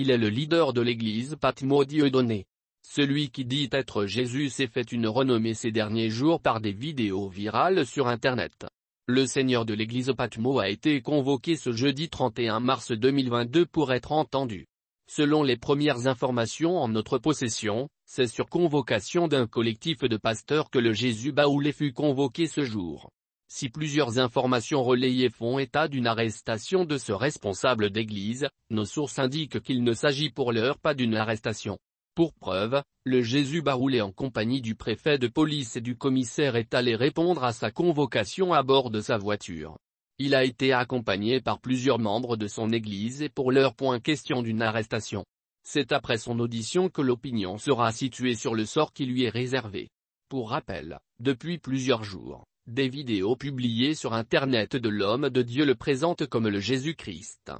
Il est le leader de l'église Patmo Dieudonné. Celui qui dit être Jésus s'est fait une renommée ces derniers jours par des vidéos virales sur Internet. Le seigneur de l'église Patmo a été convoqué ce jeudi 31 mars 2022 pour être entendu. Selon les premières informations en notre possession, c'est sur convocation d'un collectif de pasteurs que le Jésus Baoulé fut convoqué ce jour. Si plusieurs informations relayées font état d'une arrestation de ce responsable d'église, nos sources indiquent qu'il ne s'agit pour l'heure pas d'une arrestation. Pour preuve, le Jésus Baroulé en compagnie du préfet de police et du commissaire est allé répondre à sa convocation à bord de sa voiture. Il a été accompagné par plusieurs membres de son église et pour l'heure point question d'une arrestation. C'est après son audition que l'opinion sera située sur le sort qui lui est réservé. Pour rappel, depuis plusieurs jours, des vidéos publiées sur Internet de l'homme de Dieu le présente comme le Jésus-Christ.